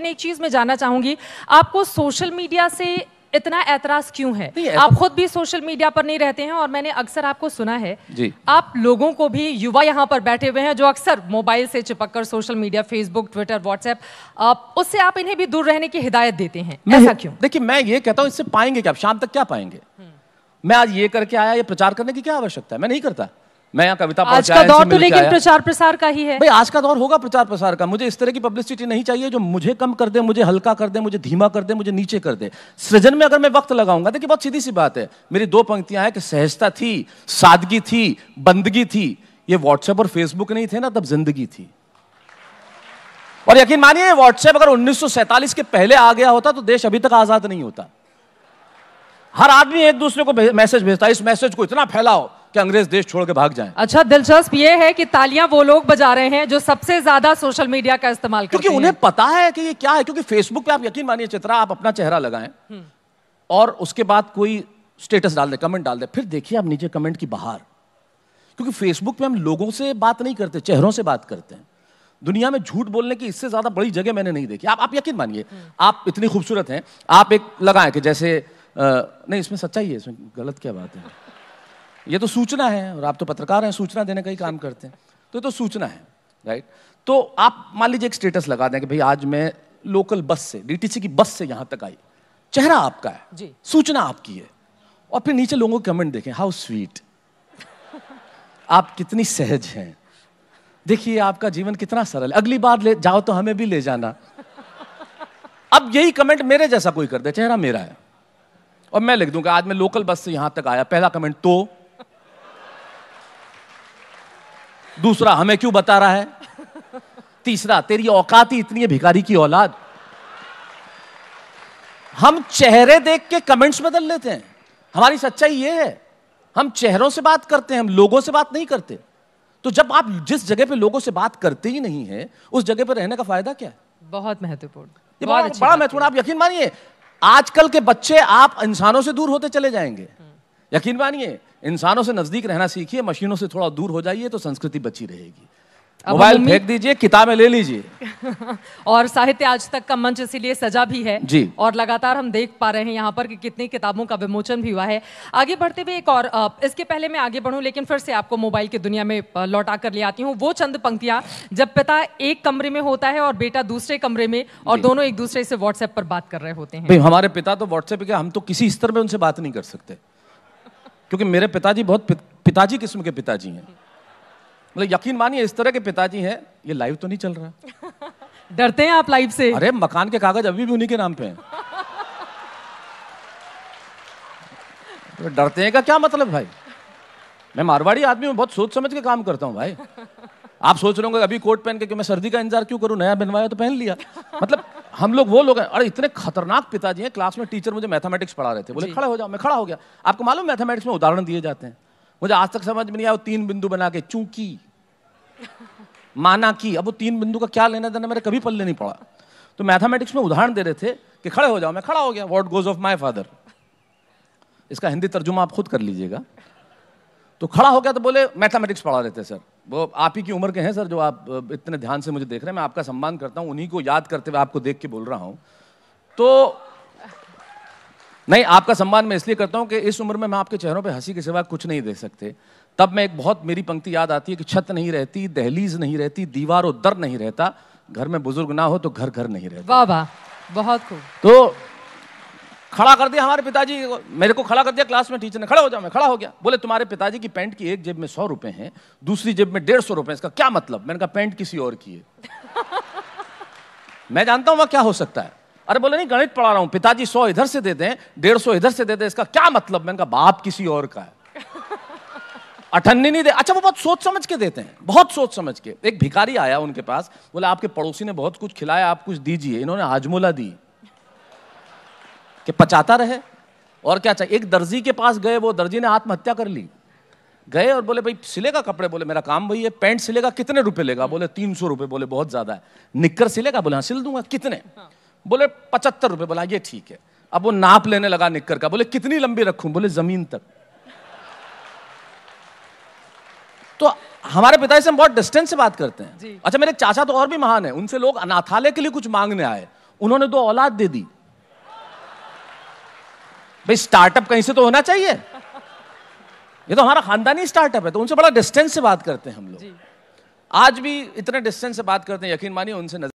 लेकिन एक चीज मैं जानना चाहूंगी आपको सोशल मीडिया से इतना ऐतराज क्यों है आप खुद भी सोशल मीडिया पर नहीं रहते हैं और मैंने अक्सर आपको सुना है जी। आप लोगों को भी युवा यहाँ पर बैठे हुए हैं जो अक्सर मोबाइल से चिपक कर social media Facebook Twitter WhatsApp उससे आप इन्हें भी दूर रहने की हिदायत देते हैं ऐसा क्यों देखिए मैं ये कहता हूँ इससे पाएंगे क्या शाम तक क्या पाएंगे हम्म। मैं आज ये करके आया ये प्रचार करने की क्या आवश्यकता है मैं नहीं करता मैं यहाँ कविता आज का दौर तो लेकिन प्रचार प्रसार का ही है भाई आज का दौर होगा प्रचार प्रसार का मुझे इस तरह की पब्लिसिटी नहीं चाहिए जो मुझे कम कर दे मुझे हल्का कर दे मुझे धीमा कर दे मुझे नीचे कर दे सृजन में अगर मैं वक्त लगाऊंगा देखिए बहुत सीधी सी बात है मेरी दो पंक्तियां हैं कि सहजता थी सादगी थी बंदगी थी ये व्हाट्सएप और फेसबुक नहीं थे ना तब जिंदगी थी और यकीन मानिए व्हाट्सएप अगर उन्नीस के पहले आ गया होता तो देश अभी तक आजाद नहीं होता हर आदमी एक दूसरे को मैसेज भेजता इस मैसेज को इतना फैलाओ कि अंग्रेज देश छोड़ के भाग जाए अच्छा दिलचस्प ये है कि तालियां वो लोग बजा रहे हैं जो सबसे ज्यादा सोशल मीडिया का इस्तेमाल क्योंकि उन्हें पता है कि ये क्या है क्योंकि फेसबुक पे आप यकीन मानिए चित्रा आप अपना चेहरा लगाए हम्म। और उसके बाद कोई स्टेटस डाल दे कमेंट डाल दे फिर देखिए आप नीचे कमेंट की बाहर क्योंकि फेसबुक पे हम लोगों से बात नहीं करते चेहरों से बात करते हैं दुनिया में झूठ बोलने की इससे ज्यादा बड़ी जगह मैंने नहीं देखी आप आप यकीन मानिए हम्म। आप इतनी खूबसूरत हैं आप एक लगाएं कि जैसे आ, नहीं इसमें सच्चाई है इसमें गलत क्या बात है ये तो सूचना है और आप तो पत्रकार हैं सूचना देने का ही काम करते हैं तो ये तो सूचना है राइट तो आप मान लीजिए एक स्टेटस लगा दें कि भाई आज मैं लोकल बस से डीटीसी की बस से यहाँ तक आई चेहरा आपका है जी सूचना आपकी है और फिर नीचे लोगों के कमेंट देखें हाउ स्वीट आप कितनी सहज हैं देखिए आपका जीवन कितना सरल है अगली बार ले जाओ तो हमें भी ले जाना अब यही कमेंट मेरे जैसा कोई कर दे चेहरा मेरा है और मैं लिख दूंगा आज मैं लोकल बस से यहां तक आया पहला कमेंट तो दूसरा हमें क्यों बता रहा है तीसरा तेरी औकात ही इतनी है भिखारी की औलाद हम चेहरे देख के कमेंट्स बदल लेते हैं हमारी सच्चाई ये है हम चेहरों से बात करते हैं हम लोगों से बात नहीं करते तो जब आप जिस जगह पे लोगों से बात करते ही नहीं है उस जगह पर रहने का फायदा क्या है बहुत महत्वपूर्ण बहुत बड़ा महत्वपूर्ण आप यकीन मानिए आजकल के बच्चे आप इंसानों से दूर होते चले जाएंगे यकीन मानिए इंसानों से नजदीक रहना सीखिए मशीनों से थोड़ा दूर हो जाइए तो संस्कृति बची रहेगी मोबाइल फेंक दीजिए किताबें ले लीजिए और साहित्य आज तक का मंच इसीलिए सजा भी है जी और लगातार हम देख पा रहे हैं यहाँ पर कि कितनी किताबों का विमोचन भी हुआ है आगे बढ़ते हुए एक और इसके पहले मैं आगे बढ़ूं लेकिन फिर से आपको मोबाइल की दुनिया में लौटा कर ले आती हूँ वो चंद पंक्तियाँ जब पिता एक कमरे में होता है और बेटा दूसरे कमरे में और दोनों एक दूसरे से व्हाट्सएप पर बात कर रहे होते हैं हमारे पिता तो व्हाट्सएप हम तो किसी स्तर में उनसे बात नहीं कर सकते क्योंकि मेरे पिताजी बहुत पिताजी किस्म के पिताजी हैं मतलब यकीन मानिए इस तरह के पिताजी हैं ये लाइव तो नहीं चल रहा डरते हैं आप लाइव से अरे मकान के कागज अभी भी उन्हीं के नाम पे हैं तो डरते हैं का क्या मतलब भाई मैं मारवाड़ी आदमी हूँ बहुत सोच समझ के काम करता हूँ भाई आप सोच रहे होंगे अभी कोट पहन के कि मैं सर्दी का इंतजार क्यों करूँ नया बनवाया तो पहन लिया मतलब हम लोग वो लोग हैं अरे इतने खतरनाक पिताजी हैं क्लास में टीचर मुझे मैथमेटिक्स पढ़ा रहे थे बोले खड़ा हो जाओ मैं खड़ा हो गया आपको मालूम मैथमेटिक्स में उदाहरण दिए जाते हैं मुझे आज तक समझ में नहीं आया वो तीन बिंदु बना के चूंकि माना कि अब वो तीन बिंदु का क्या लेना देना मेरे कभी पल्ले नहीं पड़ा तो मैथमेटिक्स में उदाहरण दे रहे थे कि खड़े हो जाओ मैं खड़ा हो गया what goes of my father इसका हिंदी तर्जुमा आप खुद कर लीजिएगा तो खड़ा हो गया तो बोले मैथमेटिक्स पढ़ा रहे थे सर वो आप ही की उम्र के हैं सर जो आप इतने ध्यान से मुझे देख रहे हैं मैं आपका सम्मान करता हूँ उन्हीं को याद करते हुए आपको देख के बोल रहा हूँ तो नहीं आपका सम्मान मैं इसलिए करता हूँ कि इस उम्र में मैं आपके चेहरों पे हंसी के सिवा कुछ नहीं देख सकते तब मैं एक बहुत मेरी पंक्ति याद आती है कि छत नहीं रहती दहलीज नहीं रहती दीवार और दर नहीं रहता घर में बुजुर्ग ना हो तो घर घर नहीं रहता वाह वाह बहुत खूब तो खड़ा कर दिया हमारे पिताजी मेरे को खड़ा कर दिया क्लास में टीचर ने खड़ा हो जाओ मैं खड़ा हो गया बोले तुम्हारे पिताजी की पैंट की एक जेब में सौ रुपए है दूसरी जेब में डेढ़ सौ रुपए इसका क्या मतलब मैंने कहा पैंट किसी और की है मैं जानता हूं वह क्या हो सकता है अरे बोले नहीं गणित पढ़ा रहा हूं पिताजी सौ इधर से देते हैं डेढ़ सौ इधर से देते हैं इसका क्या मतलब मैंने कहा बाप किसी और का है अठन्नी नहीं दे अच्छा वो बहुत सोच समझ के देते हैं बहुत सोच समझ के एक भिखारी आया उनके पास बोले आपके पड़ोसी ने बहुत कुछ खिलाया आप कुछ दीजिए इन्होंने हाजमोला दी कि पचाता रहे और क्या चाहिए एक दर्जी के पास गए वो दर्जी ने आत्महत्या कर ली गए और बोले भाई सिलेगा कपड़े बोले मेरा काम वही है पैंट सिलेगा कितने रुपए लेगा बोले तीन सौ रुपये बोले बहुत ज़्यादा है निक्कर सिलेगा बोले हाँ सिल दूंगा कितने हाँ। बोले पचहत्तर रुपये बोला ये ठीक है अब वो नाप लेने लगा निक्कर का बोले कितनी लंबी रखूं बोले जमीन तक तो हमारे पिताजी से हम बहुत डिस्टेंस से बात करते हैं अच्छा मेरे चाचा तो और भी महान है उनसे लोग अनाथालय के लिए कुछ मांगने आए उन्होंने दो औलाद दे दी भाई स्टार्टअप कहीं से तो होना चाहिए ये तो हमारा खानदानी स्टार्टअप है तो उनसे बड़ा डिस्टेंस से बात करते हैं हम लोग आज भी इतने डिस्टेंस से बात करते हैं यकीन मानिए उनसे नजर